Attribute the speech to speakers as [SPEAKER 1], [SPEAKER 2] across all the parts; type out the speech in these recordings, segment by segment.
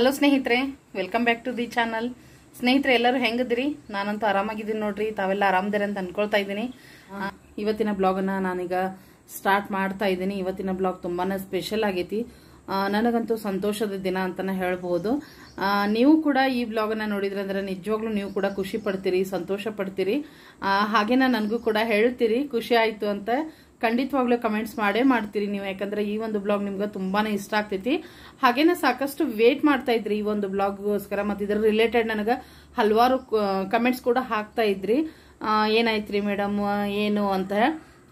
[SPEAKER 1] hello ಸ್ನೇಹಿತರೆ welcome back to the channel ಸ್ನೇಹಿತರೆ ಎಲ್ಲರೂ ಹೆಂಗದಿರಿ ನಾನಂತೂ ಆರಾಮಾಗಿದ್ದೀನಿ ನೋಡ್ರಿ ತಾವೆಲ್ಲ ಆರಾಮದಿರ ಅಂತ ಅನ್ಕೊಳ್ತಾ ಇದ್ದೀನಿ ಇವತ್ತಿನ ಬ್ಲಾಗನ್ನು ನಾನೀಗ ಸ್ಟಾರ್ಟ್ ಮಾಡ್ತಾ ಇದ್ದೀನಿ ಇವತ್ತಿನ ಬ್ಲಾಗ್ ತುಂಬಾ ಸ್ಪೆಷಲ್ ಆಗೈತಿ ನನಗಂತೂ ಸಂತೋಷದ ದಿನ ಅಂತಲೇ ಹೇಳ್ಬೋದು ನೀವು ಕೂಡ ಈ ಬ್ಲಾಗನ್ನು ನೋಡಿದ್ರೆ ಅಂದರೆ ನಿಜವಾಗ್ಲೂ ನೀವು ಕೂಡ ಖುಷಿ ಪಡ್ತೀರಿ ಸಂತೋಷ ಪಡ್ತೀರಿ ನಾ ನನಗೂ ಕೂಡ ಹೇಳ್ತೀರಿ ಖುಷಿ ಆಯಿತು ಅಂತ ಖಂಡಿತವಾಗ್ಲೂ ಕಮೆಂಟ್ಸ್ ಮಾಡೇ ಮಾಡ್ತೀರಿ ನೀವು ಯಾಕಂದ್ರೆ ಈ ಒಂದು ಬ್ಲಾಗ್ ನಿಮ್ಗೆ ತುಂಬಾನೇ ಇಷ್ಟ ಆಗ್ತೈತಿ ಹಾಗೇನೆ ಸಾಕಷ್ಟು ವೇಟ್ ಮಾಡ್ತಾ ಇದ್ರಿ ಈ ಒಂದು ಬ್ಲಾಗ್ಗೋಸ್ಕರ ಮತ್ತೆ ಇದರ ರಿಲೇಟೆಡ್ ನನಗೆ ಹಲವಾರು ಕಮೆಂಟ್ಸ್ ಕೂಡ ಹಾಕ್ತಾ ಇದ್ರಿ ಏನಾಯ್ತ್ರಿ ಮೇಡಮ್ ಏನು ಅಂತ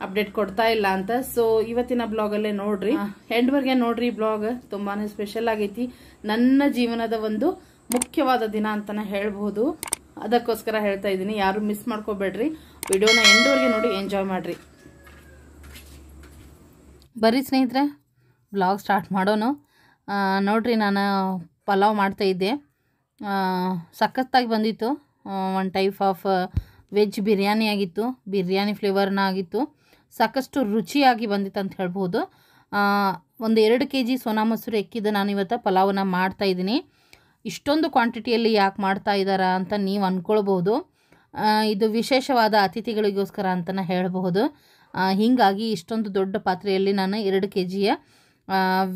[SPEAKER 1] ಅಪ್ಡೇಟ್ ಕೊಡ್ತಾ ಇಲ್ಲ ಅಂತ ಸೊ ಇವತ್ತಿನ ಬ್ಲಾಗ್ ಅಲ್ಲೇ ನೋಡ್ರಿ ಎಂಡ್ವರ್ಗೆ ನೋಡ್ರಿ ಬ್ಲಾಗ್ ತುಂಬಾನೇ ಸ್ಪೆಷಲ್ ಆಗೈತಿ ನನ್ನ ಜೀವನದ ಒಂದು ಮುಖ್ಯವಾದ ದಿನ ಅಂತಾನೆ ಹೇಳ್ಬಹುದು ಅದಕ್ಕೋಸ್ಕರ ಹೇಳ್ತಾ ಇದ್ದೀನಿ ಯಾರು ಮಿಸ್ ಮಾಡ್ಕೋಬೇಡ್ರಿ ವಿಡಿಯೋನ ಎಂಡ್ವರೆಗೆ ನೋಡಿ ಎಂಜಾಯ್ ಮಾಡ್ರಿ ಬರ್ರಿ ಸ್ನೇಹಿತರೆ ಬ್ಲಾಗ್ ಸ್ಟಾರ್ಟ್ ಮಾಡೋನು ನೋಡಿರಿ ನಾನು ಪಲಾವ್ ಮಾಡ್ತಾಯಿದ್ದೆ ಸಖತ್ತಾಗಿ ಬಂದಿತ್ತು one type of veg biryani ಆಗಿತ್ತು ಬಿರಿಯಾನಿ ಫ್ಲೇವರ್ನ ಆಗಿತ್ತು ಸಾಕಷ್ಟು ರುಚಿಯಾಗಿ ಬಂದಿತ್ತು ಅಂತ ಹೇಳ್ಬೋದು ಒಂದು ಎರಡು ಕೆ ಜಿ ಸೋನಾ ಮೊಸರು ಎಕ್ಕಿದ್ದು ನಾನು ಇವತ್ತು ಪಲಾವನ್ನ ಮಾಡ್ತಾಯಿದ್ದೀನಿ ಇಷ್ಟೊಂದು ಕ್ವಾಂಟಿಟಿಯಲ್ಲಿ ಯಾಕೆ ಮಾಡ್ತಾ ಇದ್ದಾರಾ ಅಂತ ನೀವು ಅಂದ್ಕೊಳ್ಬೋದು ಇದು ವಿಶೇಷವಾದ ಅತಿಥಿಗಳಿಗೋಸ್ಕರ ಅಂತ ಹೇಳಬಹುದು ಹೀಗಾಗಿ ಇಷ್ಟೊಂದು ದೊಡ್ಡ ಪಾತ್ರೆಯಲ್ಲಿ ನಾನು ಎರಡು ಕೆ ಜಿಯ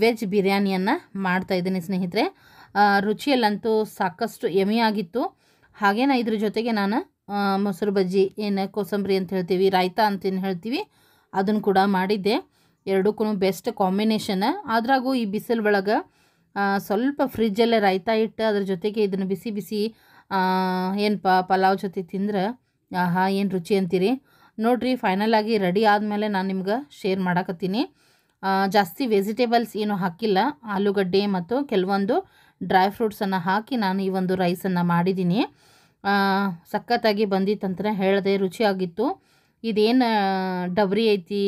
[SPEAKER 1] ವೆಜ್ ಬಿರಿಯಾನಿಯನ್ನು ಇದ್ದೀನಿ ಸ್ನೇಹಿತರೆ ರುಚಿಯಲ್ಲಂತೂ ಸಾಕಷ್ಟು ಆಗಿತ್ತು ಹಾಗೇನ ಇದ್ರ ಜೊತೆಗೆ ನಾನು ಮೊಸರು ಬಜ್ಜಿ ಏನು ಕೋಸಂಬರಿ ಅಂತ ಹೇಳ್ತೀವಿ ರಾಯ್ತಾ ಅಂತೇನು ಹೇಳ್ತೀವಿ ಅದನ್ನು ಕೂಡ ಮಾಡಿದ್ದೆ ಎರಡಕ್ಕೂ ಬೆಸ್ಟ್ ಕಾಂಬಿನೇಷನ್ ಆದ್ರಾಗೂ ಈ ಬಿಸಿಲು ಒಳಗೆ ಸ್ವಲ್ಪ ಫ್ರಿಜ್ಜಲ್ಲೇ ರಾಯ್ತಾ ಇಟ್ಟು ಅದ್ರ ಜೊತೆಗೆ ಇದನ್ನು ಬಿಸಿ ಬಿಸಿ ಏನಪ್ಪ ಪಲಾವ್ ಜೊತೆ ತಿಂದ್ರೆ ಆಹಾ ಏನು ರುಚಿ ಅಂತೀರಿ ನೋಡಿರಿ ಫೈನಲ್ ಆಗಿ ರೆಡಿ ಆದಮೇಲೆ ನಾನು ನಿಮ್ಗೆ ಶೇರ್ ಮಾಡಕತ್ತೀನಿ ಜಾಸ್ತಿ ವೆಜಿಟೇಬಲ್ಸ್ ಏನು ಹಾಕಿಲ್ಲ ಆಲೂಗಡ್ಡೆ ಮತ್ತು ಕೆಲವೊಂದು ಡ್ರೈ ಫ್ರೂಟ್ಸನ್ನು ಹಾಕಿ ನಾನು ಈ ಒಂದು ರೈಸನ್ನು ಮಾಡಿದ್ದೀನಿ ಸಖತ್ತಾಗಿ ಬಂದಿತ್ತಂತ ಹೇಳದೆ ರುಚಿಯಾಗಿತ್ತು ಇದೇನು ಡಬರಿ ಐತಿ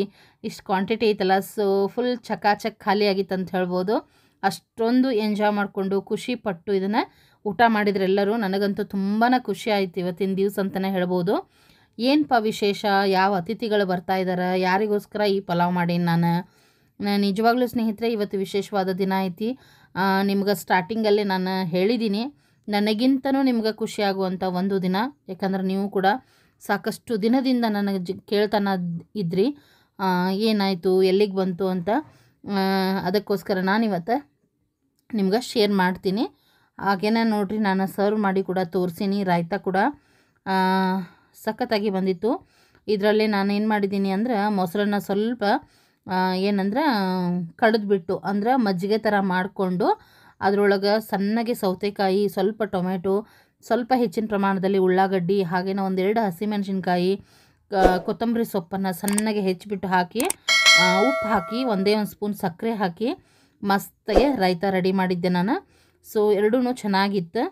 [SPEAKER 1] ಇಷ್ಟು ಕ್ವಾಂಟಿಟಿ ಐತಲ್ಲ ಸೊ ಫುಲ್ ಚಕಾಚಕ್ ಖಾಲಿ ಆಗಿತ್ತು ಅಂತ ಹೇಳ್ಬೋದು ಅಷ್ಟೊಂದು ಎಂಜಾಯ್ ಮಾಡಿಕೊಂಡು ಖುಷಿ ಪಟ್ಟು ಇದನ್ನು ಊಟ ಮಾಡಿದ್ರೆಲ್ಲರೂ ನನಗಂತೂ ತುಂಬಾ ಖುಷಿ ಆಯಿತು ಇವತ್ತಿನ ದಿವಸ ಅಂತಲೇ ಹೇಳ್ಬೋದು ಏನಪ್ಪ ವಿಶೇಷ ಯಾವ ಅತಿಥಿಗಳು ಬರ್ತಾ ಇದ್ದಾರೆ ಯಾರಿಗೋಸ್ಕರ ಈ ಪಲಾವ್ ಮಾಡೀನಿ ನಾನು ನಿಜವಾಗ್ಲೂ ಸ್ನೇಹಿತರೆ ಇವತ್ತು ವಿಶೇಷವಾದ ದಿನ ಐತಿ ನಿಮ್ಗೆ ಸ್ಟಾರ್ಟಿಂಗಲ್ಲಿ ನಾನು ಹೇಳಿದ್ದೀನಿ ನನಗಿಂತನೂ ನಿಮ್ಗೆ ಖುಷಿಯಾಗುವಂಥ ಒಂದು ದಿನ ಯಾಕಂದ್ರೆ ನೀವು ಕೂಡ ಸಾಕಷ್ಟು ದಿನದಿಂದ ನನಗೆ ಜ ಕೇಳ್ತಾನ ಇದ್ರಿ ಏನಾಯಿತು ಎಲ್ಲಿಗೆ ಬಂತು ಅಂತ ಅದಕ್ಕೋಸ್ಕರ ನಾನು ಇವತ್ತು ನಿಮ್ಗೆ ಶೇರ್ ಮಾಡ್ತೀನಿ ಹಾಗೇನೆ ನೋಡಿರಿ ನಾನು ಸರ್ವ್ ಮಾಡಿ ಕೂಡ ತೋರಿಸೀನಿ ರಾಯ್ತ ಕೂಡ ಸಖತ್ತಾಗಿ ಬಂದಿತ್ತು ಇದರಲ್ಲಿ ನಾನು ಏನು ಮಾಡಿದ್ದೀನಿ ಅಂದ್ರೆ ಮೊಸರನ್ನ ಸ್ವಲ್ಪ ಏನಂದ್ರೆ ಕಡಿದ್ಬಿಟ್ಟು ಅಂದ್ರೆ ಮಜ್ಜಿಗೆ ಥರ ಮಾಡಿಕೊಂಡು ಅದರೊಳಗೆ ಸಣ್ಣಗೆ ಸೌತೆಕಾಯಿ ಸ್ವಲ್ಪ ಟೊಮೆಟೊ ಸ್ವಲ್ಪ ಹೆಚ್ಚಿನ ಪ್ರಮಾಣದಲ್ಲಿ ಉಳ್ಳಾಗಡ್ಡಿ ಹಾಗೇನ ಒಂದೆರಡು ಹಸಿಮೆಣಸಿನ್ಕಾಯಿ ಕೊತ್ತಂಬರಿ ಸೊಪ್ಪನ್ನು ಸಣ್ಣಗೆ ಹೆಚ್ಚಿಬಿಟ್ಟು ಹಾಕಿ ಉಪ್ಪು ಹಾಕಿ ಒಂದೇ ಒಂದು ಸ್ಪೂನ್ ಸಕ್ಕರೆ ಹಾಕಿ ಮಸ್ತಾಗೆ ರೈತ ರೆಡಿ ಮಾಡಿದ್ದೆ ನಾನು ಸೊ ಎರಡೂ ಚೆನ್ನಾಗಿತ್ತು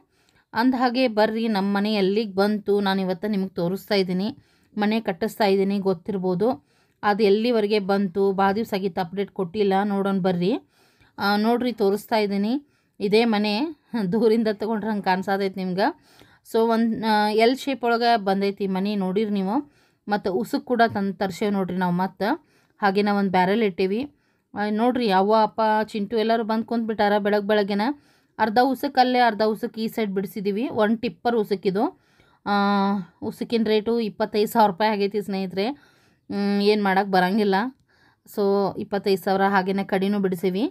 [SPEAKER 1] ಅಂದ ಹಾಗೆ ಬರ್ರಿ ನಮ್ಮ ಮನೆ ಎಲ್ಲಿಗೆ ಬಂತು ನಾನು ಇವತ್ತು ನಿಮಗೆ ತೋರಿಸ್ತಾ ಇದ್ದೀನಿ ಮನೆ ಕಟ್ಟಿಸ್ತಾ ಇದ್ದೀನಿ ಗೊತ್ತಿರ್ಬೋದು ಅದು ಎಲ್ಲಿವರೆಗೆ ಬಂತು ಬಾ ದಿವ್ಸ ಆಗಿತ್ತು ಅಪ್ಡೇಟ್ ಕೊಟ್ಟಿಲ್ಲ ನೋಡೋಣ ಬರ್ರಿ ನೋಡ್ರಿ ತೋರಿಸ್ತಾ ಇದ್ದೀನಿ ಇದೇ ಮನೆ ದೂರಿಂದ ತೊಗೊಂಡ್ರೆ ಹಂಗೆ ಕಾಣಿಸೋದೈತೆ ನಿಮ್ಗೆ ಸೊ ಒಂದು ಎಲ್ ಶೇಪ್ ಒಳಗೆ ಬಂದೈತಿ ಮನೆ ನೋಡಿರಿ ನೀವು ಮತ್ತು ಉಸುಕ್ ಕೂಡ ತಂದು ತರ್ಸೇವೆ ನೋಡ್ರಿ ನಾವು ಮತ್ತು ಹಾಗೆ ನಾವು ಒಂದು ಬ್ಯಾರಲ್ ಇಟ್ಟೀವಿ ನೋಡ್ರಿ ಅವ್ವ ಅಪ್ಪ ಚಿಂಟು ಎಲ್ಲರೂ ಬಂದು ಕುಂತ್ಬಿಟ್ಟಾರ ಬೆಳಗ್ಗೆ ಬೆಳಗ್ಗೆನ ಅರ್ಧ ಉಸಕ್ಕಲ್ಲೇ ಅರ್ಧ ಉಸಕ್ಕೆ ಈ ಸೈಡ್ ಬಿಡಿಸಿದ್ದೀವಿ ಒನ್ ಟಿಪ್ಪರ್ ಉಸುಕಿದು ಉಸುಕಿನ ರೇಟು ಇಪ್ಪತ್ತೈದು ಸಾವಿರ ರೂಪಾಯಿ ಆಗೈತಿ ಸ್ನೇಹಿತರೆ ಏನು ಮಾಡೋಕ್ಕೆ ಬರೋಂಗಿಲ್ಲ ಸೊ ಇಪ್ಪತ್ತೈದು ಸಾವಿರ ಹಾಗೆಯೇ ಕಡಿನೂ ಬಿಡಿಸೀವಿ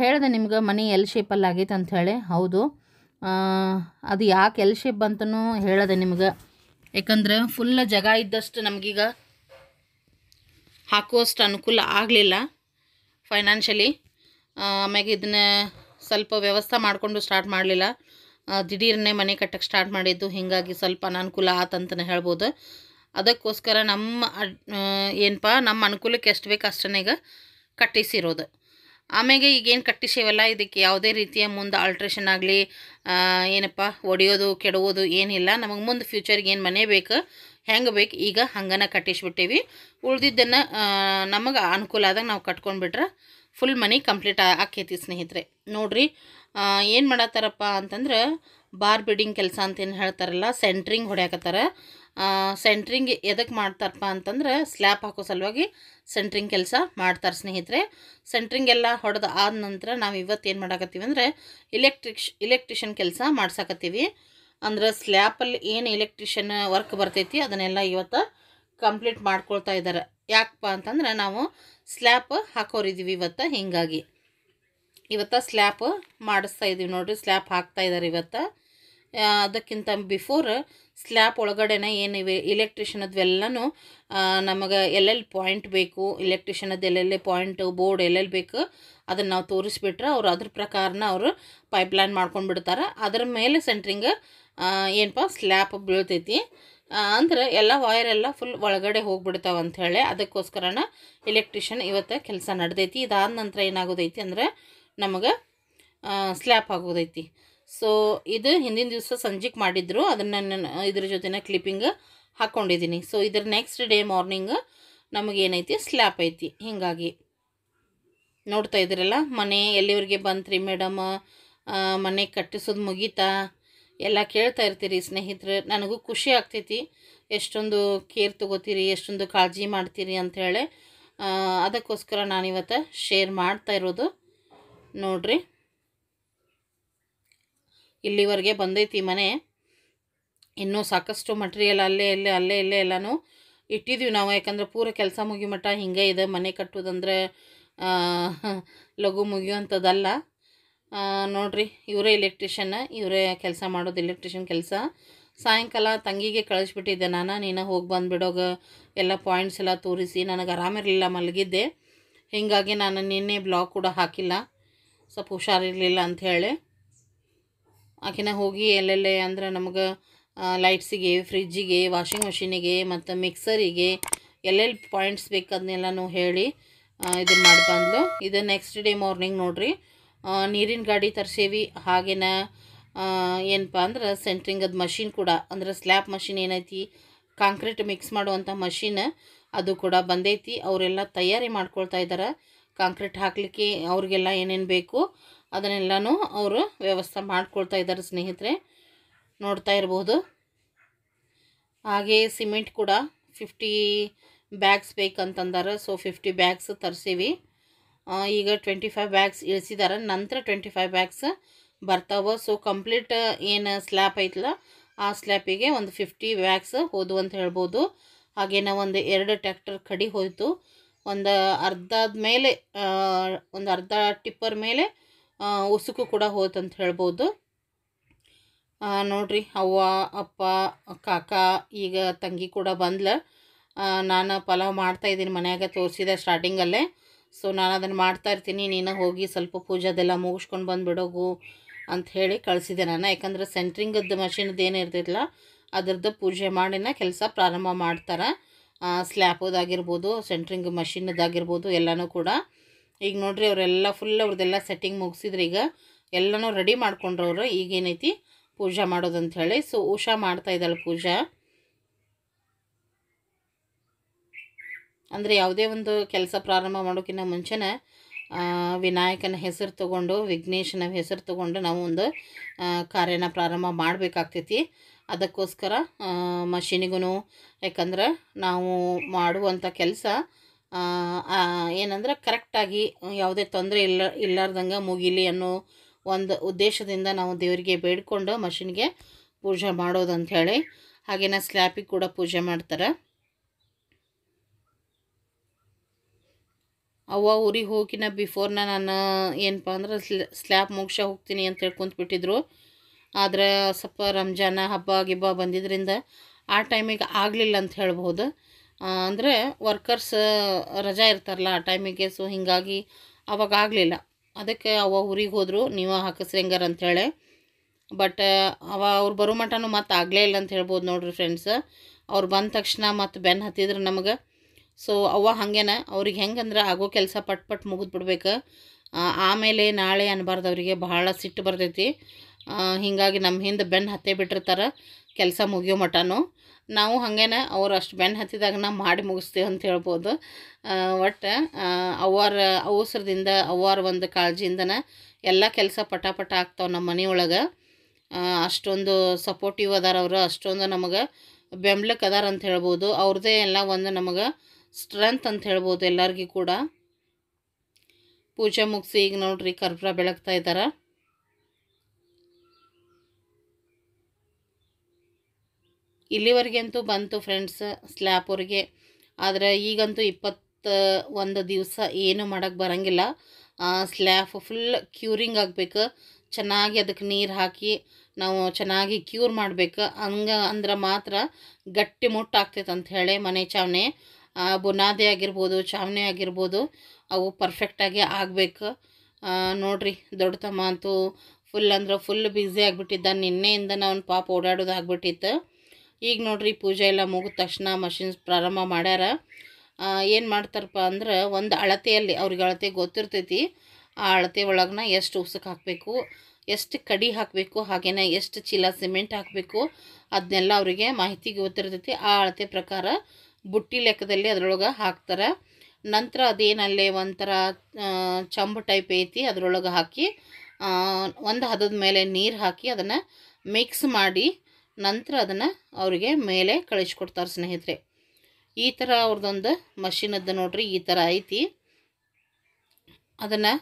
[SPEAKER 1] ಹೇಳಿದೆ ನಿಮ್ಗೆ ಮನೆ ಎಲ್ ಶೇಪಲ್ಲಿ ಆಗೈತೆ ಅಂಥೇಳಿ ಹೌದು ಅದು ಯಾಕೆ ಎಲ್ ಶೇಪ್ ಅಂತಲೂ ಹೇಳಿದೆ ನಿಮ್ಗೆ ಯಾಕಂದರೆ ಫುಲ್ ಜಾಗ ಇದ್ದಷ್ಟು ನಮಗೀಗ ಹಾಕುವಷ್ಟು ಅನುಕೂಲ ಆಗಲಿಲ್ಲ ಫೈನಾನ್ಷಿಯಲಿ ಆಮ್ಯಾಗ ಇದನ್ನ ಸ್ವಲ್ಪ ವ್ಯವಸ್ಥೆ ಮಾಡಿಕೊಂಡು ಸ್ಟಾರ್ಟ್ ಮಾಡಲಿಲ್ಲ ದಿಢೀರನ್ನೇ ಮನೆ ಕಟ್ಟಕ್ಕೆ ಸ್ಟಾರ್ಟ್ ಮಾಡಿದ್ದು ಹೀಗಾಗಿ ಸ್ವಲ್ಪ ಅನಾನುಕೂಲ ಆತಂತಲೇ ಹೇಳ್ಬೋದು ಅದಕ್ಕೋಸ್ಕರ ನಮ್ಮ ಏನಪ್ಪ ನಮ್ಮ ಅನುಕೂಲಕ್ಕೆ ಎಷ್ಟು ಬೇಕು ಅಷ್ಟನೇಗ ಕಟ್ಟಿಸಿರೋದು ಆಮೇಲೆ ಈಗೇನು ಕಟ್ಟಿಸೇವಲ್ಲ ಇದಕ್ಕೆ ಯಾವುದೇ ರೀತಿಯ ಮುಂದೆ ಆಲ್ಟ್ರೇಷನ್ ಆಗಲಿ ಏನಪ್ಪ ಒಡೆಯೋದು ಕೆಡವೋದು ಏನಿಲ್ಲ ನಮಗೆ ಮುಂದೆ ಫ್ಯೂಚರ್ಗೆ ಏನು ಮನೆ ಬೇಕು ಹೆಂಗೆ ಬೇಕು ಈಗ ಹಂಗನ ಕಟ್ಟಿಸ್ಬಿಟ್ಟೀವಿ ಉಳಿದಿದ್ದನ್ನು ನಮಗೆ ಅನುಕೂಲ ಆದಾಗ ನಾವು ಕಟ್ಕೊಂಡ್ಬಿಟ್ರೆ ಫುಲ್ ಮನಿ ಕಂಪ್ಲೀಟ್ ಆಕೈತಿ ಸ್ನೇಹಿತರೆ ನೋಡ್ರಿ ಏನು ಮಾಡತ್ತಾರಪ್ಪ ಅಂತಂದ್ರೆ ಬಾರ್ ಬಿಡಿಂಗ್ ಕೆಲಸ ಅಂತೇನು ಹೇಳ್ತಾರಲ್ಲ ಸೆಂಟ್ರಿಂಗ್ ಹೊಡ್ಯಾಕತ್ತಾರ ಸೆಂಟ್ರಿಂಗ್ ಎದಕ್ಕೆ ಮಾಡ್ತಾರಪ್ಪ ಅಂತಂದ್ರೆ ಸ್ಲ್ಯಾಪ್ ಹಾಕೋ ಸಲುವಾಗಿ ಸೆಂಟ್ರಿಂಗ್ ಕೆಲಸ ಮಾಡ್ತಾರೆ ಸ್ನೇಹಿತರೆ ಸೆಂಟ್ರಿಂಗ್ ಎಲ್ಲ ಹೊಡೆದು ಆದ ನಂತರ ನಾವು ಏನು ಮಾಡಾಕತ್ತೀವಿ ಅಂದರೆ ಇಲೆಕ್ಟ್ರಿಕ್ಷ್ ಇಲೆಕ್ಟ್ರಿಷಿಯನ್ ಕೆಲಸ ಮಾಡ್ಸಾಕತ್ತೀವಿ ಅಂದ್ರೆ ಸ್ಲ್ಯಾಪಲ್ಲಿ ಏನು ಇಲೆಕ್ಟ್ರಿಷಿಯನ್ ವರ್ಕ್ ಬರ್ತೈತಿ ಅದನ್ನೆಲ್ಲ ಇವತ್ತು ಕಂಪ್ಲೀಟ್ ಮಾಡ್ಕೊಳ್ತಾ ಇದ್ದಾರೆ ಯಾಕಪ್ಪ ಅಂತಂದ್ರೆ ನಾವು ಸ್ಲ್ಯಾಪ್ ಹಾಕೋರಿದ್ದೀವಿ ಇವತ್ತು ಹಿಂಗಾಗಿ ಇವತ್ತು ಸ್ಲ್ಯಾಪ್ ಮಾಡಿಸ್ತಾ ಇದ್ದೀವಿ ನೋಡಿರಿ ಸ್ಲ್ಯಾಪ್ ಹಾಕ್ತಾ ಇದ್ದಾರೆ ಇವತ್ತು ಅದಕ್ಕಿಂತ ಬಿಫೋರ್ ಸ್ಲ್ಯಾಪ್ ಒಳಗಡೆನೇ ಏನು ಇವೆ ನಮಗೆ ಎಲ್ಲೆಲ್ಲಿ ಪಾಯಿಂಟ್ ಬೇಕು ಇಲೆಕ್ಟ್ರಿಷನದ್ದು ಎಲ್ಲೆಲ್ಲಿ ಪಾಯಿಂಟ್ ಬೋರ್ಡ್ ಎಲ್ಲೆಲ್ಲಿ ಬೇಕು ಅದನ್ನು ನಾವು ತೋರಿಸ್ಬಿಟ್ರೆ ಅವ್ರು ಅದ್ರ ಪ್ರಕಾರನ ಅವರು ಪೈಪ್ಲೈನ್ ಮಾಡ್ಕೊಂಡು ಬಿಡ್ತಾರೆ ಅದ್ರ ಮೇಲೆ ಸೆಂಟ್ರಿಂಗ್ ಏನಪ್ಪ ಸ್ಲ್ಯಾಪ್ ಬೀಳ್ತೈತಿ ಅಂದ್ರೆ ಎಲ್ಲ ವೈರ್ ಎಲ್ಲ ಫುಲ್ ಒಳಗಡೆ ಅಂತ ಅಂಥೇಳಿ ಅದಕ್ಕೋಸ್ಕರನ ಎಲೆಕ್ಟ್ರಿಷಿಯನ್ ಇವತ್ತು ಕೆಲಸ ನಡೆದೈತಿ ಇದಾದ ನಂತರ ಏನಾಗೋದೈತಿ ಅಂದ್ರೆ ನಮಗೆ ಸ್ಲ್ಯಾಪ್ ಆಗೋದೈತಿ ಸೊ ಇದು ಹಿಂದಿನ ದಿವಸ ಸಂಜೆಗೆ ಮಾಡಿದ್ರು ಅದನ್ನು ಇದ್ರ ಜೊತೆನ ಕ್ಲಿಪ್ಪಿಂಗ್ ಹಾಕ್ಕೊಂಡಿದ್ದೀನಿ ಸೊ ಇದ್ರ ನೆಕ್ಸ್ಟ್ ಡೇ ಮಾರ್ನಿಂಗ್ ನಮಗೇನೈತಿ ಸ್ಲ್ಯಾಪ್ ಐತಿ ಹೀಗಾಗಿ ನೋಡ್ತಾ ಇದ್ದೀರಲ್ಲ ಮನೆ ಎಲ್ಲಿವರೆಗೆ ಬಂತ್ರಿ ಮೇಡಮ್ ಮನೆ ಕಟ್ಟಿಸೋದು ಮುಗೀತಾ ಎಲ್ಲ ಕೇಳ್ತಾ ಇರ್ತೀರಿ ಸ್ನೇಹಿತರೆ ನನಗೂ ಖುಷಿ ಆಗ್ತೈತಿ ಎಷ್ಟೊಂದು ಕೇರ್ ತೊಗೋತೀರಿ ಎಷ್ಟೊಂದು ಕಾಳಜಿ ಮಾಡ್ತೀರಿ ಅಂಥೇಳಿ ಅದಕ್ಕೋಸ್ಕರ ನಾನಿವತ್ತು ಶೇರ್ ಮಾಡ್ತಾ ಇರೋದು ನೋಡ್ರಿ ಇಲ್ಲಿವರೆಗೆ ಬಂದೈತಿ ಮನೆ ಇನ್ನೂ ಸಾಕಷ್ಟು ಮಟೀರಿಯಲ್ ಅಲ್ಲೇ ಅಲ್ಲೇ ಅಲ್ಲೇ ಇಲ್ಲೇ ಎಲ್ಲನೂ ಇಟ್ಟಿದ್ದೀವಿ ನಾವು ಯಾಕಂದ್ರೆ ಪೂರ ಕೆಲಸ ಮುಗಿಮಟ್ಟ ಹಿಂಗೆ ಇದೆ ಮನೆ ಕಟ್ಟೋದಂದ್ರೆ ಲಘು ಮುಗಿಯುವಂಥದ್ದಲ್ಲ ನೋಡ್ರಿ ಇವರೇ ಎಲೆಕ್ಟ್ರಿಷಿಯನ್ ಇವರೇ ಕೆಲಸ ಮಾಡೋದು ಎಲೆಕ್ಟ್ರಿಷಿಯನ್ ಕೆಲಸ ಸಾಯಂಕಾಲ ತಂಗಿಗೆ ಕಳಿಸ್ಬಿಟ್ಟಿದ್ದೆ ನಾನು ನೀನು ಹೋಗಿ ಬಂದುಬಿಡೋಗ ಎಲ್ಲ ಪಾಯಿಂಟ್ಸ್ ಎಲ್ಲ ತೋರಿಸಿ ನನಗೆ ಆರಾಮಿರಲಿಲ್ಲ ಮಲಗಿದ್ದೆ ಹೀಗಾಗಿ ನಾನು ನಿನ್ನೆ ಬ್ಲಾಗ್ ಕೂಡ ಹಾಕಿಲ್ಲ ಸ್ವಲ್ಪ ಹುಷಾರಿರಲಿಲ್ಲ ಅಂಥೇಳಿ ಆಕಿನ ಹೋಗಿ ಎಲ್ಲೆಲ್ಲೇ ಅಂದ್ರೆ ನಮಗೆ ಲೈಟ್ಸಿಗೆ ಫ್ರಿಜ್ಜಿಗೆ ವಾಷಿಂಗ್ ಮಷೀನಿಗೆ ಮತ್ತು ಮಿಕ್ಸರಿಗೆ ಎಲ್ಲೆಲ್ಲಿ ಪಾಯಿಂಟ್ಸ್ ಬೇಕದನ್ನೆಲ್ಲನೂ ಹೇಳಿ ಇದನ್ನು ಮಾಡಿ ಬಂದು ಇದು ನೆಕ್ಸ್ಟ್ ಡೇ ಮಾರ್ನಿಂಗ್ ನೋಡಿರಿ ನೀರಿನ ಗಾಡಿ ತರ್ಸೇವಿ ಹಾಗೇನ ಏನಪ್ಪ ಅಂದ್ರೆ ಸೆಂಟ್ರಿಂಗದ ಮಷಿನ್ ಕೂಡ ಅಂದ್ರೆ ಸ್ಲ್ಯಾಬ್ ಮಷಿನ್ ಏನೈತಿ ಕಾಂಕ್ರೀಟ್ ಮಿಕ್ಸ್ ಮಾಡುವಂಥ ಮಷಿನ್ ಅದು ಕೂಡ ಬಂದೈತಿ ಅವರೆಲ್ಲ ತಯಾರಿ ಮಾಡ್ಕೊಳ್ತಾ ಇದ್ದಾರೆ ಕಾಂಕ್ರೀಟ್ ಹಾಕಲಿಕ್ಕೆ ಅವ್ರಿಗೆಲ್ಲ ಏನೇನು ಬೇಕು ಅದನ್ನೆಲ್ಲನೂ ಅವರು ವ್ಯವಸ್ಥೆ ಮಾಡ್ಕೊಳ್ತಾ ಇದ್ದಾರೆ ಸ್ನೇಹಿತರೆ ನೋಡ್ತಾ ಇರ್ಬೋದು ಹಾಗೆ ಸಿಮೆಂಟ್ ಕೂಡ ಫಿಫ್ಟಿ ಬ್ಯಾಗ್ಸ್ ಬೇಕಂತಂದಾರೆ ಸೊ ಫಿಫ್ಟಿ ಬ್ಯಾಗ್ಸ್ ತರಿಸೀವಿ ಈಗ ಟ್ವೆಂಟಿ ಫೈವ್ ಬ್ಯಾಗ್ಸ್ ಇಳಿಸಿದಾರೆ ನಂತರ ಟ್ವೆಂಟಿ ಫೈವ್ ಬ್ಯಾಗ್ಸ್ ಬರ್ತಾವೆ ಸೊ ಕಂಪ್ಲೀಟ್ ಏನು ಸ್ಲ್ಯಾಪ್ ಐತಲ್ಲ ಆ ಸ್ಲ್ಯಾಪಿಗೆ ಒಂದು ಫಿಫ್ಟಿ ಬ್ಯಾಗ್ಸ್ ಹೋದು ಅಂತ ಹೇಳ್ಬೋದು ಹಾಗೇನ ಒಂದು ಎರಡು ಟ್ಯಾಕ್ಟರ್ ಕಡಿ ಹೋಯಿತು ಒಂದು ಅರ್ಧದ ಮೇಲೆ ಒಂದು ಅರ್ಧ ಟಿಪ್ಪರ್ ಮೇಲೆ ಉಸುಕು ಕೂಡ ಹೋಯ್ತು ಅಂತ ಹೇಳ್ಬೋದು ನೋಡ್ರಿ ಅವ್ವ ಅಪ್ಪ ಕಾಕ ಈಗ ತಂಗಿ ಕೂಡ ಬಂದ್ಲ ನಾನು ಪಲಾವ್ ಮಾಡ್ತಾಯಿದ್ದೀನಿ ಮನೆಯಾಗ ತೋರಿಸಿದೆ ಸ್ಟಾರ್ಟಿಂಗಲ್ಲೇ ಸೊ ನಾನು ಅದನ್ನು ಮಾಡ್ತಾ ಇರ್ತೀನಿ ನೀನು ಹೋಗಿ ಸ್ವಲ್ಪ ಅದೆಲ್ಲ ಮುಗಿಸ್ಕೊಂಡು ಬಂದುಬಿಡೋಗು ಅಂತ ಹೇಳಿ ಕಳಿಸಿದೆ ನಾನು ಯಾಕಂದರೆ ಸೆಂಟ್ರಿಂಗದ್ದು ಮಷಿನ್ದು ಏನು ಇರ್ತಿಲ್ಲ ಅದ್ರದ್ದು ಪೂಜೆ ಮಾಡಿನ ಕೆಲಸ ಪ್ರಾರಂಭ ಮಾಡ್ತಾರೆ ಸ್ಲ್ಯಾಪದಾಗಿರ್ಬೋದು ಸೆಂಟ್ರಿಂಗ್ ಆಗಿರ್ಬೋದು ಎಲ್ಲನೂ ಕೂಡ ಈಗ ನೋಡ್ರಿ ಅವರೆಲ್ಲ ಫುಲ್ ಅವ್ರದ್ದೆಲ್ಲ ಸೆಟ್ಟಿಂಗ್ ಮುಗಿಸಿದ್ರೆ ಈಗ ಎಲ್ಲನೂ ರೆಡಿ ಮಾಡ್ಕೊಂಡ್ರವ್ರು ಈಗೇನೈತಿ ಪೂಜಾ ಮಾಡೋದಂಥೇಳಿ ಹೇಳಿ ಸೊ ಉಷಾ ಮಾಡ್ತಾ ಇದ್ದಾಳೆ ಪೂಜಾ ಅಂದರೆ ಯಾವುದೇ ಒಂದು ಕೆಲಸ ಪ್ರಾರಂಭ ಮಾಡೋಕ್ಕಿಂತ ಮುಂಚೆನೇ ವಿನಾಯಕನ ಹೆಸರು ತಗೊಂಡು ವಿಘ್ನೇಶನ ಹೆಸರು ತಗೊಂಡು ನಾವು ಒಂದು ಕಾರ್ಯನ ಪ್ರಾರಂಭ ಮಾಡಬೇಕಾಗ್ತೈತಿ ಅದಕ್ಕೋಸ್ಕರ ಮಷಿನಿಗೂ ಯಾಕಂದ್ರೆ ನಾವು ಮಾಡುವಂಥ ಕೆಲಸ ಏನಂದ್ರೆ ಕರೆಕ್ಟಾಗಿ ಯಾವುದೇ ತೊಂದರೆ ಇಲ್ಲ ಇಲ್ಲಾರ್ದಂಗೆ ಮುಗಿಲಿ ಅನ್ನೋ ಒಂದು ಉದ್ದೇಶದಿಂದ ನಾವು ದೇವರಿಗೆ ಬೇಡಿಕೊಂಡು ಮಷಿನ್ಗೆ ಪೂಜೆ ಮಾಡೋದಂಥೇಳಿ ಹೇಳಿ ಹಾಗೆಯೇ ಸ್ಲ್ಯಾಪಿಗೆ ಕೂಡ ಪೂಜೆ ಮಾಡ್ತಾರೆ ಅವ್ವ ಊರಿಗೆ ಹೋಗಿನ ಬಿಫೋರ್ನ ನಾನು ಏನಪ್ಪ ಅಂದ್ರೆ ಸ್ಲ್ಯಾಬ್ ಮುಗಿಸ ಹೋಗ್ತೀನಿ ಅಂತ ಹೇಳ್ಕೊಂತ ಆದರೆ ಸ್ವಲ್ಪ ರಂಜಾನ ಹಬ್ಬ ಗಿಬ್ಬ ಬಂದಿದ್ದರಿಂದ ಆ ಟೈಮಿಗೆ ಆಗಲಿಲ್ಲ ಅಂತ ಹೇಳ್ಬೋದು ಅಂದರೆ ವರ್ಕರ್ಸ್ ರಜಾ ಇರ್ತಾರಲ್ಲ ಆ ಟೈಮಿಗೆ ಸೊ ಹಿಂಗಾಗಿ ಅವಾಗ ಆಗಲಿಲ್ಲ ಅದಕ್ಕೆ ಅವ ಊರಿಗೆ ಹೋದರು ನೀವು ಹಾಕಿಸ್ರಿ ಹೆಂಗಾರ ಅಂಥೇಳಿ ಬಟ್ ಅವ ಅವ್ರು ಬರೋ ಮಟನೂ ಮತ್ತೆ ಆಗಲೇ ಇಲ್ಲ ಅಂತ ಹೇಳ್ಬೋದು ನೋಡ್ರಿ ಫ್ರೆಂಡ್ಸ್ ಅವ್ರು ಬಂದ ತಕ್ಷಣ ಮತ್ತು ಬೆನ್ನು ಹತ್ತಿದ್ರೆ ನಮಗೆ ಸೊ ಅವ್ವ ಹಾಗೇನ ಅವ್ರಿಗೆ ಅಂದ್ರೆ ಆಗೋ ಕೆಲಸ ಪಟ್ ಪಟ್ ಮುಗಿದ್ಬಿಡ್ಬೇಕು ಆಮೇಲೆ ನಾಳೆ ಅನ್ಬಾರ್ದು ಅವರಿಗೆ ಬಹಳ ಸಿಟ್ಟು ಬರ್ತೈತಿ ಹೀಗಾಗಿ ನಮ್ಮ ಹಿಂದೆ ಬೆನ್ನು ಹತ್ತೆ ಬಿಟ್ಟಿರ್ತಾರೆ ಕೆಲಸ ಮುಗಿಯೋ ಮಟನು ನಾವು ಹಾಗೇನ ಅವ್ರು ಅಷ್ಟು ಬೆನ್ನು ಹತ್ತಿದಾಗ ನಾವು ಮಾಡಿ ಮುಗಿಸ್ತೀವಿ ಅಂತ ಹೇಳ್ಬೋದು ಒಟ್ಟು ಅವ್ವಾರ ಅವಸರದಿಂದ ಅವ್ವಾರ ಒಂದು ಕಾಳಜಿಯಿಂದನೇ ಎಲ್ಲ ಕೆಲಸ ಪಟ ಪಟ ಆಗ್ತಾವೆ ನಮ್ಮ ಮನೆಯೊಳಗೆ ಅಷ್ಟೊಂದು ಸಪೋರ್ಟಿವ್ ಅದಾರ ಅವರು ಅಷ್ಟೊಂದು ನಮಗೆ ಬೆಂಬಲಕ್ಕೆ ಅದಾರ ಅಂತ ಹೇಳ್ಬೋದು ಅವ್ರದ್ದೇ ಎಲ್ಲ ಒಂದು ನಮಗೆ ಸ್ಟ್ರೆಂತ್ ಅಂತ ಹೇಳ್ಬೋದು ಎಲ್ಲರಿಗೂ ಕೂಡ ಪೂಜೆ ಮುಗಿಸಿ ಈಗ ನೋಡ್ರಿ ಕರ್ಪೂರ ಬೆಳಗ್ತಾ ಇದ್ದಾರೆ ಇಲ್ಲಿವರೆಗಂತೂ ಬಂತು ಫ್ರೆಂಡ್ಸ್ ಅವ್ರಿಗೆ ಆದರೆ ಈಗಂತೂ ಇಪ್ಪತ್ತ ಒಂದು ದಿವಸ ಏನು ಮಾಡೋಕ್ಕೆ ಬರೋಂಗಿಲ್ಲ ಸ್ಲ್ಯಾಪ್ ಫುಲ್ ಕ್ಯೂರಿಂಗ್ ಆಗಬೇಕು ಚೆನ್ನಾಗಿ ಅದಕ್ಕೆ ನೀರು ಹಾಕಿ ನಾವು ಚೆನ್ನಾಗಿ ಕ್ಯೂರ್ ಮಾಡಬೇಕು ಹಂಗೆ ಅಂದ್ರೆ ಮಾತ್ರ ಗಟ್ಟಿ ಮುಟ್ಟಾಗ್ತೈತೆ ಅಂತ ಮನೆ ಚಾವಣೆ ಬುನಾದಿ ಆಗಿರ್ಬೋದು ಚಾವಣಿ ಆಗಿರ್ಬೋದು ಅವು ಪರ್ಫೆಕ್ಟಾಗಿ ಆಗಬೇಕು ನೋಡ್ರಿ ದೊಡ್ಡ ತಮ್ಮ ಅಂತೂ ಫುಲ್ ಅಂದ್ರೆ ಫುಲ್ ಬ್ಯುಸಿ ಆಗಿಬಿಟ್ಟಿದ್ದ ನಿನ್ನೆಯಿಂದ ನಾವು ಪಾಪ ಓಡಾಡೋದು ಆಗ್ಬಿಟ್ಟಿತ್ತು ಈಗ ನೋಡ್ರಿ ಪೂಜೆ ಎಲ್ಲ ಮುಗಿದ ತಕ್ಷಣ ಮಷಿನ್ಸ್ ಪ್ರಾರಂಭ ಮಾಡ್ಯಾರ ಏನು ಮಾಡ್ತಾರಪ್ಪ ಅಂದ್ರೆ ಒಂದು ಅಳತೆಯಲ್ಲಿ ಅವ್ರಿಗೆ ಅಳತೆ ಗೊತ್ತಿರ್ತೈತಿ ಆ ಅಳತೆ ಒಳಗನ ಎಷ್ಟು ಉಸಕ್ಕೆ ಹಾಕಬೇಕು ಎಷ್ಟು ಕಡಿ ಹಾಕಬೇಕು ಹಾಗೇನೇ ಎಷ್ಟು ಚೀಲ ಸಿಮೆಂಟ್ ಹಾಕಬೇಕು ಅದನ್ನೆಲ್ಲ ಅವರಿಗೆ ಮಾಹಿತಿ ಗೊತ್ತಿರ್ತೈತಿ ಆ ಅಳತೆ ಪ್ರಕಾರ ಬುಟ್ಟಿ ಲೆಕ್ಕದಲ್ಲಿ ಅದರೊಳಗೆ ಹಾಕ್ತಾರೆ ನಂತರ ಅದೇನಲ್ಲೇ ಒಂಥರ ಚಂಬು ಟೈಪ್ ಐತಿ ಅದರೊಳಗೆ ಹಾಕಿ ಒಂದು ಹದದ ಮೇಲೆ ನೀರು ಹಾಕಿ ಅದನ್ನು ಮಿಕ್ಸ್ ಮಾಡಿ ನಂತರ ಅದನ್ನು ಅವರಿಗೆ ಮೇಲೆ ಕಳಿಸ್ಕೊಡ್ತಾರೆ ಸ್ನೇಹಿತರೆ ಈ ಥರ ಅವ್ರದ್ದೊಂದು ಅದ ನೋಡ್ರಿ ಈ ಥರ ಐತಿ ಅದನ್ನು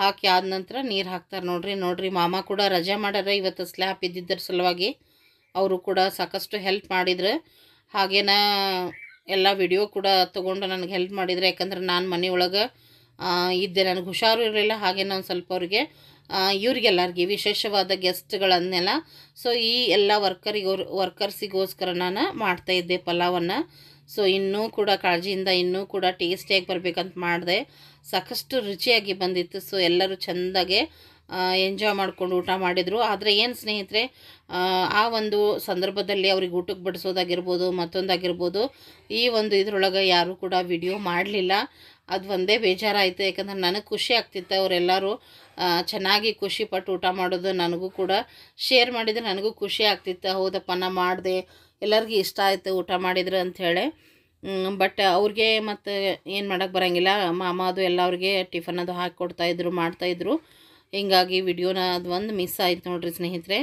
[SPEAKER 1] ಹಾಕಿ ಆದ ನಂತರ ನೀರು ಹಾಕ್ತಾರೆ ನೋಡ್ರಿ ನೋಡ್ರಿ ಮಾಮ ಕೂಡ ರಜೆ ಮಾಡ್ಯಾರ ಇವತ್ತು ಸ್ಲ್ಯಾಪ್ ಇದ್ದಿದ್ದರ ಸಲುವಾಗಿ ಅವರು ಕೂಡ ಸಾಕಷ್ಟು ಹೆಲ್ಪ್ ಮಾಡಿದ್ರು ಹಾಗೇನ ಎಲ್ಲ ವಿಡಿಯೋ ಕೂಡ ತೊಗೊಂಡು ನನಗೆ ಹೆಲ್ಪ್ ಮಾಡಿದರೆ ಯಾಕಂದ್ರೆ ನಾನು ಮನೆಯೊಳಗೆ ಇದ್ದೆ ನನಗೆ ಹುಷಾರು ಇರಲಿಲ್ಲ ಹಾಗೆ ನಾನು ಸ್ವಲ್ಪ ಅವ್ರಿಗೆ ಇವ್ರಿಗೆಲ್ಲರಿಗೆ ವಿಶೇಷವಾದ ಗೆಸ್ಟ್ಗಳನ್ನೆಲ್ಲ ಸೊ ಈ ಎಲ್ಲ ವರ್ಕರಿಗೋ ವರ್ಕರ್ಸಿಗೋಸ್ಕರ ನಾನು ಇದ್ದೆ ಪಲಾವನ್ನು ಸೊ ಇನ್ನೂ ಕೂಡ ಕಾಳಜಿಯಿಂದ ಇನ್ನೂ ಕೂಡ ಟೇಸ್ಟಿಯಾಗಿ ಬರಬೇಕಂತ ಮಾಡಿದೆ ಸಾಕಷ್ಟು ರುಚಿಯಾಗಿ ಬಂದಿತ್ತು ಸೊ ಎಲ್ಲರೂ ಚೆಂದಾಗೆ ಎಂಜಾಯ್ ಮಾಡ್ಕೊಂಡು ಊಟ ಮಾಡಿದರು ಆದರೆ ಏನು ಸ್ನೇಹಿತರೆ ಆ ಒಂದು ಸಂದರ್ಭದಲ್ಲಿ ಅವ್ರಿಗೆ ಊಟಕ್ಕೆ ಬಡಿಸೋದಾಗಿರ್ಬೋದು ಮತ್ತೊಂದಾಗಿರ್ಬೋದು ಈ ಒಂದು ಇದರೊಳಗೆ ಯಾರೂ ಕೂಡ ವಿಡಿಯೋ ಮಾಡಲಿಲ್ಲ ಅದು ಒಂದೇ ಬೇಜಾರಾಯಿತು ಯಾಕಂದರೆ ನನಗೆ ಖುಷಿ ಆಗ್ತಿತ್ತು ಅವರೆಲ್ಲರೂ ಚೆನ್ನಾಗಿ ಖುಷಿಪಟ್ಟು ಊಟ ಮಾಡೋದು ನನಗೂ ಕೂಡ ಶೇರ್ ಮಾಡಿದರೆ ನನಗೂ ಖುಷಿ ಆಗ್ತಿತ್ತು ಹೌದಪ್ಪ ನಾ ಮಾಡಿದೆ ಎಲ್ಲರಿಗೂ ಇಷ್ಟ ಆಯಿತು ಊಟ ಮಾಡಿದ್ರು ಅಂಥೇಳಿ ಬಟ್ ಅವ್ರಿಗೆ ಮತ್ತು ಏನು ಮಾಡೋಕ್ಕೆ ಬರೋಂಗಿಲ್ಲ ಮಾಮ ಅದು ಎಲ್ಲ ಅವ್ರಿಗೆ ಟಿಫನ್ ಅದು ಹಾಕಿ ಕೊಡ್ತಾಯಿದ್ರು ಮಾಡ್ತಾಯಿದ್ರು ಹಿಂಗಾಗಿ ವಿಡಿಯೋನ ಅದು ಒಂದು ಮಿಸ್ ಆಯಿತು ನೋಡಿರಿ ಸ್ನೇಹಿತರೆ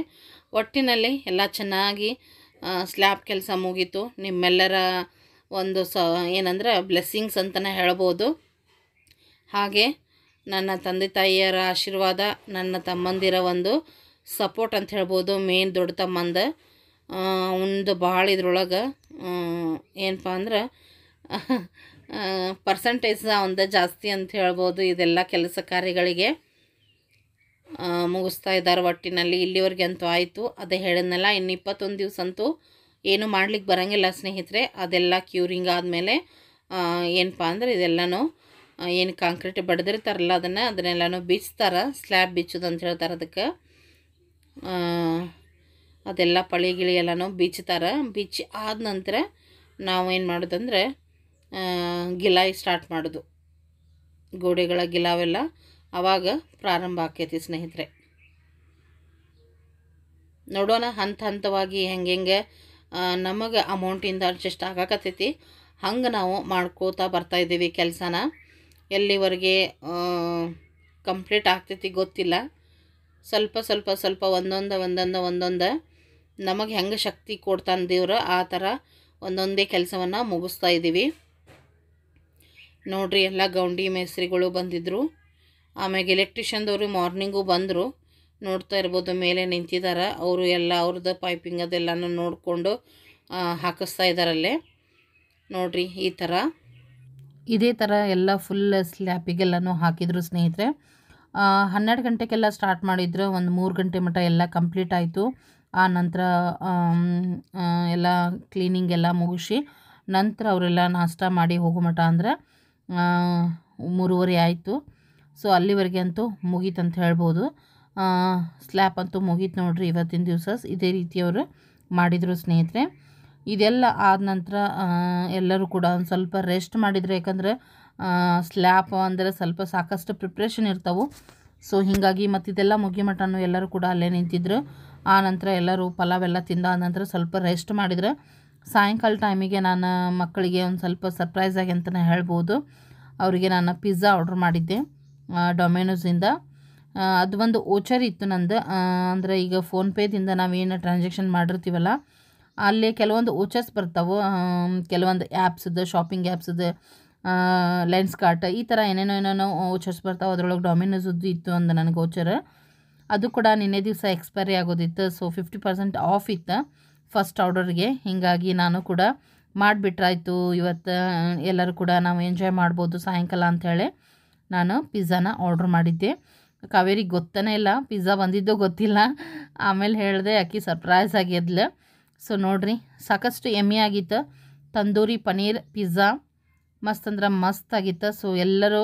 [SPEAKER 1] ಒಟ್ಟಿನಲ್ಲಿ ಎಲ್ಲ ಚೆನ್ನಾಗಿ ಸ್ಲ್ಯಾಬ್ ಕೆಲಸ ಮುಗೀತು ನಿಮ್ಮೆಲ್ಲರ ಒಂದು ಸ ಏನಂದ್ರೆ ಬ್ಲೆಸ್ಸಿಂಗ್ಸ್ ಅಂತಲೇ ಹೇಳ್ಬೋದು ಹಾಗೆ ನನ್ನ ತಂದೆ ತಾಯಿಯರ ಆಶೀರ್ವಾದ ನನ್ನ ತಮ್ಮಂದಿರ ಒಂದು ಸಪೋರ್ಟ್ ಅಂತ ಹೇಳ್ಬೋದು ಮೇನ್ ದೊಡ್ಡ ತಮ್ಮಂದ ಒಂದು ಭಾಳ ಇದ್ರೊಳಗೆ ಏನಪ್ಪ ಅಂದ್ರೆ ಪರ್ಸಂಟೇಜ್ ಒಂದು ಜಾಸ್ತಿ ಅಂತ ಹೇಳ್ಬೋದು ಇದೆಲ್ಲ ಕೆಲಸ ಕಾರ್ಯಗಳಿಗೆ ಮುಗಿಸ್ತಾ ಇದ್ದಾರೆ ಒಟ್ಟಿನಲ್ಲಿ ಇಲ್ಲಿವರೆಗೆ ಅಂತೂ ಆಯಿತು ಅದೇ ಹೇಳಿದ್ನಲ್ಲ ಇನ್ನು ಇಪ್ಪತ್ತೊಂದು ದಿವಸ ಅಂತೂ ಏನೂ ಮಾಡ್ಲಿಕ್ಕೆ ಬರೋಂಗಿಲ್ಲ ಸ್ನೇಹಿತರೆ ಅದೆಲ್ಲ ಕ್ಯೂರಿಂಗ್ ಆದಮೇಲೆ ಏನಪ್ಪ ಅಂದ್ರೆ ಇದೆಲ್ಲನೂ ಏನು ಕಾಂಕ್ರೀಟ್ ಬಡ್ದಿರ್ತಾರಲ್ಲ ಅದನ್ನು ಅದನ್ನೆಲ್ಲನೂ ಬಿಚ್ತಾರೆ ಸ್ಲ್ಯಾಬ್ ಬಿಚ್ಚೋದು ಅಂತ ಹೇಳ್ತಾರೆ ಅದಕ್ಕೆ ಅದೆಲ್ಲ ಪಳಿ ಗಿಳಿ ಎಲ್ಲನೂ ಬಿಚ್ಚುತ್ತಾರೆ ಬಿಚ್ಚಿ ಆದ ನಂತರ ನಾವು ಏನು ಮಾಡೋದಂದರೆ ಗಿಲಾಯಿ ಸ್ಟಾರ್ಟ್ ಮಾಡೋದು ಗೋಡೆಗಳ ಗಿಲಾವೆಲ್ಲ ಆವಾಗ ಪ್ರಾರಂಭ ಆಕೈತಿ ಸ್ನೇಹಿತರೆ ನೋಡೋಣ ಹಂತ ಹಂತವಾಗಿ ಹೆಂಗೆ ಹೆಂಗೆ ನಮಗೆ ಅಮೌಂಟಿಂದ ಅಡ್ಜಸ್ಟ್ ಆಗಾಕತ್ತೈತಿ ಹಂಗೆ ನಾವು ಮಾಡ್ಕೋತಾ ಬರ್ತಾಯಿದ್ದೀವಿ ಕೆಲಸನ ಎಲ್ಲಿವರೆಗೆ ಕಂಪ್ಲೀಟ್ ಆಗ್ತೈತಿ ಗೊತ್ತಿಲ್ಲ ಸ್ವಲ್ಪ ಸ್ವಲ್ಪ ಸ್ವಲ್ಪ ಒಂದೊಂದು ಒಂದೊಂದು ಒಂದೊಂದು ನಮಗೆ ಹೆಂಗೆ ಶಕ್ತಿ ಕೊಡ್ತಾನೆ ದೇವ್ರು ಆ ಥರ ಒಂದೊಂದೇ ಕೆಲಸವನ್ನು ಮುಗಿಸ್ತಾ ಇದ್ದೀವಿ ನೋಡ್ರಿ ಎಲ್ಲ ಗೌಂಡಿ ಮೇಸ್ರಿಗಳು ಬಂದಿದ್ದರು ಆಮ್ಯಾಗ ಎಲೆಕ್ಟ್ರಿಷಿಯನ್ದವರು ಮಾರ್ನಿಂಗು ಬಂದರು ನೋಡ್ತಾ ಇರ್ಬೋದು ಮೇಲೆ ನಿಂತಿದ್ದಾರೆ ಅವರು ಎಲ್ಲ ಅವ್ರದ್ದು ಪೈಪಿಂಗ್ ಅದೆಲ್ಲನೂ ನೋಡಿಕೊಂಡು ಹಾಕಿಸ್ತಾ ಇದ್ದಾರಲ್ಲೇ ನೋಡಿರಿ ಈ ಥರ ಇದೇ ಥರ ಎಲ್ಲ ಫುಲ್ ಸ್ಲ್ಯಾಪಿಗೆಲ್ಲನೂ ಹಾಕಿದರು ಸ್ನೇಹಿತರೆ ಹನ್ನೆರಡು ಗಂಟೆಗೆಲ್ಲ ಸ್ಟಾರ್ಟ್ ಮಾಡಿದ್ರು ಒಂದು ಮೂರು ಗಂಟೆ ಮಟ್ಟ ಎಲ್ಲ ಕಂಪ್ಲೀಟ್ ಆಯಿತು ಆ ನಂತರ ಎಲ್ಲ ಕ್ಲೀನಿಂಗ್ ಎಲ್ಲ ಮುಗಿಸಿ ನಂತರ ಅವರೆಲ್ಲ ನಾಷ್ಟ ಮಾಡಿ ಹೋಗೋ ಮಟ್ಟ ಅಂದರೆ ಮೂರುವರೆ ಆಯಿತು ಸೊ ಅಲ್ಲಿವರೆಗೆ ಅಂತೂ ಮುಗೀತು ಅಂತ ಹೇಳ್ಬೋದು ಸ್ಲ್ಯಾಪ್ ಅಂತೂ ಮುಗೀತು ನೋಡ್ರಿ ಇವತ್ತಿನ ದಿವಸ ಇದೇ ರೀತಿ ಅವರು ಮಾಡಿದರು ಸ್ನೇಹಿತರೆ ಇದೆಲ್ಲ ಆದ ನಂತರ ಎಲ್ಲರೂ ಕೂಡ ಒಂದು ಸ್ವಲ್ಪ ರೆಸ್ಟ್ ಮಾಡಿದರೆ ಯಾಕಂದರೆ ಸ್ಲ್ಯಾಪ್ ಅಂದರೆ ಸ್ವಲ್ಪ ಸಾಕಷ್ಟು ಪ್ರಿಪ್ರೇಷನ್ ಇರ್ತವು ಸೊ ಹೀಗಾಗಿ ಮತ್ತು ಇದೆಲ್ಲ ಮುಗಿ ಮಟ್ಟನು ಎಲ್ಲರೂ ಕೂಡ ಅಲ್ಲೇ ನಿಂತಿದ್ರು ಆ ನಂತರ ಎಲ್ಲರೂ ಪಲಾವ್ ಎಲ್ಲ ತಿಂದ ನಂತರ ಸ್ವಲ್ಪ ರೆಸ್ಟ್ ಮಾಡಿದರೆ ಸಾಯಂಕಾಲ ಟೈಮಿಗೆ ನಾನು ಮಕ್ಕಳಿಗೆ ಒಂದು ಸ್ವಲ್ಪ ಸರ್ಪ್ರೈಸ್ ಆಗಿ ಅಂತಲೇ ಹೇಳ್ಬೋದು ಅವರಿಗೆ ನಾನು ಪಿಜ್ಜಾ ಆರ್ಡ್ರ್ ಮಾಡಿದ್ದೆ ಡೊಮೆನೋಸಿಂದ ಅದು ಒಂದು ಓಚರ್ ಇತ್ತು ನಂದು ಅಂದರೆ ಈಗ ಫೋನ್ಪೇದಿಂದ ನಾವೇನು ಟ್ರಾನ್ಸಾಕ್ಷನ್ ಮಾಡಿರ್ತೀವಲ್ಲ ಅಲ್ಲಿ ಕೆಲವೊಂದು ಓಚರ್ಸ್ ಬರ್ತಾವೆ ಕೆಲವೊಂದು ಆ್ಯಪ್ಸ್ದು ಶಾಪಿಂಗ್ ಆ್ಯಪ್ಸ್ದು ಲೆನ್ಸ್ ಕಾರ್ಟ್ ಈ ಥರ ಏನೇನೋ ಏನೇನೋ ಓಚರ್ಸ್ ಬರ್ತಾವೆ ಅದರೊಳಗೆ ಡೊಮಿನೋಸ್ದು ಇತ್ತು ಅಂದ ನನಗೆ ಓಚರ್ ಅದು ಕೂಡ ನಿನ್ನೆ ದಿವಸ ಎಕ್ಸ್ಪೈರಿ ಆಗೋದಿತ್ತು ಸೊ ಫಿಫ್ಟಿ ಪರ್ಸೆಂಟ್ ಆಫ್ ಇತ್ತು ಫಸ್ಟ್ ಆರ್ಡರ್ಗೆ ಹೀಗಾಗಿ ನಾನು ಕೂಡ ಮಾಡಿಬಿಟ್ರಾಯ್ತು ಇವತ್ತು ಎಲ್ಲರೂ ಕೂಡ ನಾವು ಎಂಜಾಯ್ ಮಾಡ್ಬೋದು ಸಾಯಂಕಾಲ ಅಂಥೇಳಿ ನಾನು ಪಿಜ್ಜಾನ ಆರ್ಡ್ರ್ ಮಾಡಿದ್ದೆ ಕಾವೇರಿಗೆ ಗೊತ್ತನೇ ಇಲ್ಲ ಪಿಜ್ಜಾ ಬಂದಿದ್ದು ಗೊತ್ತಿಲ್ಲ ಆಮೇಲೆ ಹೇಳಿದೆ ಆಕೆ ಸರ್ಪ್ರೈಸ್ ಆಗಿದ್ಲು ಸೊ ನೋಡ್ರಿ ಸಾಕಷ್ಟು ಎಮ್ಮೆ ಆಗಿತ್ತು ತಂದೂರಿ ಪನೀರ್ ಪಿಜ್ಜಾ ಮಸ್ತ್ ಅಂದ್ರೆ ಮಸ್ತ್ ಆಗಿತ್ತು ಸೊ ಎಲ್ಲರೂ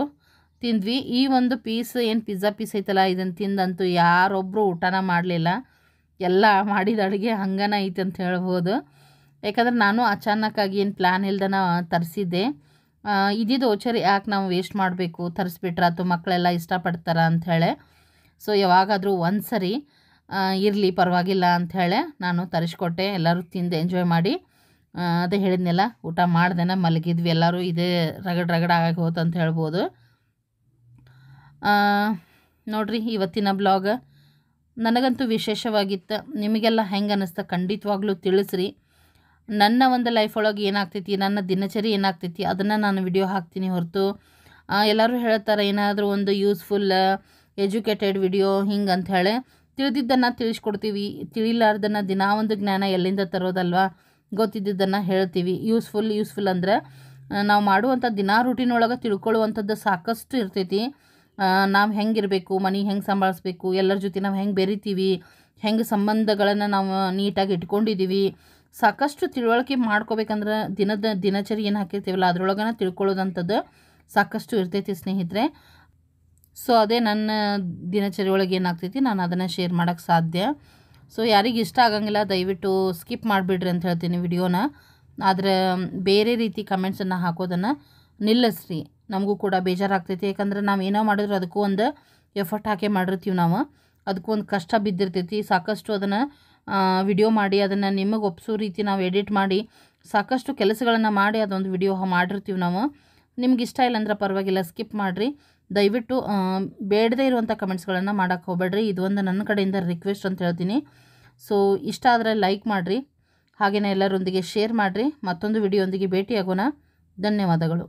[SPEAKER 1] ತಿಂದ್ವಿ ಈ ಒಂದು ಪೀಸ್ ಏನು ಪಿಜ್ಜಾ ಪೀಸ್ ಐತಲ್ಲ ಇದನ್ನು ತಿಂದಂತೂ ಯಾರೊಬ್ಬರು ಊಟನ ಮಾಡಲಿಲ್ಲ ಎಲ್ಲ ಮಾಡಿದ ಅಡುಗೆ ಹಂಗನ ಐತೆ ಅಂತ ಹೇಳ್ಬೋದು ಯಾಕಂದ್ರೆ ನಾನು ಅಚಾನಕ್ಕಾಗಿ ಏನು ಪ್ಲ್ಯಾನ್ ಇಲ್ದನ ತರಿಸಿದ್ದೆ ಇದ್ದಿದ್ದು ಓಚರ್ ಯಾಕೆ ನಾವು ವೇಸ್ಟ್ ಮಾಡಬೇಕು ತರಿಸ್ಬಿಟ್ರೆ ಅಥವಾ ಮಕ್ಕಳೆಲ್ಲ ಇಷ್ಟಪಡ್ತಾರ ಅಂಥೇಳೆ ಸೊ ಯಾವಾಗಾದರೂ ಒಂದು ಸರಿ ಇರಲಿ ಪರವಾಗಿಲ್ಲ ಅಂಥೇಳೆ ನಾನು ತರಿಸ್ಕೊಟ್ಟೆ ಎಲ್ಲರೂ ತಿಂದು ಎಂಜಾಯ್ ಮಾಡಿ ಅದೇ ಹೇಳಿದ್ನೆಲ್ಲ ಊಟ ಮಾಡ್ದೇನೆ ಮಲಗಿದ್ವಿ ಎಲ್ಲರೂ ಇದೇ ರಗಡ್ ರಗಡ ಆಗಿ ಹೋತು ಅಂತ ಹೇಳ್ಬೋದು ನೋಡ್ರಿ ಇವತ್ತಿನ ಬ್ಲಾಗ್ ನನಗಂತೂ ವಿಶೇಷವಾಗಿತ್ತು ನಿಮಗೆಲ್ಲ ಹೆಂಗೆ ಅನ್ನಿಸ್ತಾ ಖಂಡಿತವಾಗ್ಲೂ ತಿಳಿಸ್ರಿ ನನ್ನ ಒಂದು ಲೈಫ್ ಒಳಗೆ ಏನಾಗ್ತೈತಿ ನನ್ನ ದಿನಚರಿ ಏನಾಗ್ತೈತಿ ಅದನ್ನು ನಾನು ವಿಡಿಯೋ ಹಾಕ್ತೀನಿ ಹೊರತು ಎಲ್ಲರೂ ಹೇಳ್ತಾರೆ ಏನಾದರೂ ಒಂದು ಯೂಸ್ಫುಲ್ ಎಜುಕೇಟೆಡ್ ವಿಡಿಯೋ ಹಿಂಗೆ ಅಂಥೇಳಿ ತಿಳಿದಿದ್ದನ್ನು ತಿಳಿಸ್ಕೊಡ್ತೀವಿ ತಿಳಿಲಾರ್ದನ್ನು ದಿನ ಒಂದು ಜ್ಞಾನ ಎಲ್ಲಿಂದ ತರೋದಲ್ವಾ ಗೊತ್ತಿದ್ದಿದ್ದನ್ನು ಹೇಳ್ತೀವಿ ಯೂಸ್ಫುಲ್ ಯೂಸ್ಫುಲ್ ಅಂದರೆ ನಾವು ಮಾಡುವಂಥ ದಿನ ರೂಟೀನ್ ಒಳಗೆ ತಿಳ್ಕೊಳ್ಳುವಂಥದ್ದು ಸಾಕಷ್ಟು ಇರ್ತೈತಿ ನಾವು ಹೆಂಗಿರಬೇಕು ಮನೆ ಹೆಂಗೆ ಸಂಭಾಳಿಸ್ಬೇಕು ಎಲ್ಲರ ಜೊತೆ ನಾವು ಹೆಂಗೆ ಬೆರಿತೀವಿ ಹೆಂಗೆ ಸಂಬಂಧಗಳನ್ನು ನಾವು ನೀಟಾಗಿ ಇಟ್ಕೊಂಡಿದ್ದೀವಿ ಸಾಕಷ್ಟು ತಿಳುವಳಿಕೆ ಮಾಡ್ಕೋಬೇಕಂದ್ರೆ ದಿನದ ದಿನಚರಿ ಏನು ಹಾಕಿರ್ತೀವಲ್ಲ ಅದರೊಳಗನ ತಿಳ್ಕೊಳ್ಳೋದಂಥದ್ದು ಸಾಕಷ್ಟು ಇರ್ತೈತಿ ಸ್ನೇಹಿತರೆ ಸೊ ಅದೇ ನನ್ನ ದಿನಚರಿ ಒಳಗೆ ಏನಾಗ್ತೈತಿ ನಾನು ಅದನ್ನು ಶೇರ್ ಮಾಡೋಕ್ಕೆ ಸಾಧ್ಯ ಸೊ ಯಾರಿಗೆ ಇಷ್ಟ ಆಗಂಗಿಲ್ಲ ದಯವಿಟ್ಟು ಸ್ಕಿಪ್ ಮಾಡಿಬಿಡ್ರಿ ಅಂತ ಹೇಳ್ತೀನಿ ವಿಡಿಯೋನ ಆದರೆ ಬೇರೆ ರೀತಿ ಕಮೆಂಟ್ಸನ್ನು ಹಾಕೋದನ್ನು ನಿಲ್ಲಿಸ್ರಿ ನಮಗೂ ಕೂಡ ಬೇಜಾರಾಗ್ತೈತಿ ಯಾಕಂದ್ರೆ ನಾವು ಏನೋ ಮಾಡಿದ್ರು ಅದಕ್ಕೂ ಒಂದು ಎಫರ್ಟ್ ಹಾಕಿ ಮಾಡಿರ್ತೀವಿ ನಾವು ಅದಕ್ಕೂ ಒಂದು ಕಷ್ಟ ಬಿದ್ದಿರ್ತೈತಿ ಸಾಕಷ್ಟು ಅದನ್ನು ವಿಡಿಯೋ ಮಾಡಿ ಅದನ್ನು ನಿಮಗೆ ಒಪ್ಸೋ ರೀತಿ ನಾವು ಎಡಿಟ್ ಮಾಡಿ ಸಾಕಷ್ಟು ಕೆಲಸಗಳನ್ನು ಮಾಡಿ ಅದೊಂದು ವಿಡಿಯೋ ಮಾಡಿರ್ತೀವಿ ನಾವು ನಿಮ್ಗೆ ಇಷ್ಟ ಇಲ್ಲ ಪರವಾಗಿಲ್ಲ ಸ್ಕಿಪ್ ಮಾಡಿರಿ ದಯವಿಟ್ಟು ಬೇಡದೇ ಇರುವಂಥ ಕಮೆಂಟ್ಸ್ಗಳನ್ನು ಮಾಡೋಕ್ಕೆ ಹೋಗ್ಬೇಡ್ರಿ ಇದು ಒಂದು ನನ್ನ ಕಡೆಯಿಂದ ರಿಕ್ವೆಸ್ಟ್ ಅಂತ ಹೇಳ್ತೀನಿ ಸೊ ಇಷ್ಟ ಆದರೆ ಲೈಕ್ ಮಾಡಿರಿ ಹಾಗೆಯೇ ಎಲ್ಲರೊಂದಿಗೆ ಶೇರ್ ಮಾಡಿರಿ ಮತ್ತೊಂದು ವಿಡಿಯೋಂದಿಗೆ ಭೇಟಿಯಾಗೋಣ ಧನ್ಯವಾದಗಳು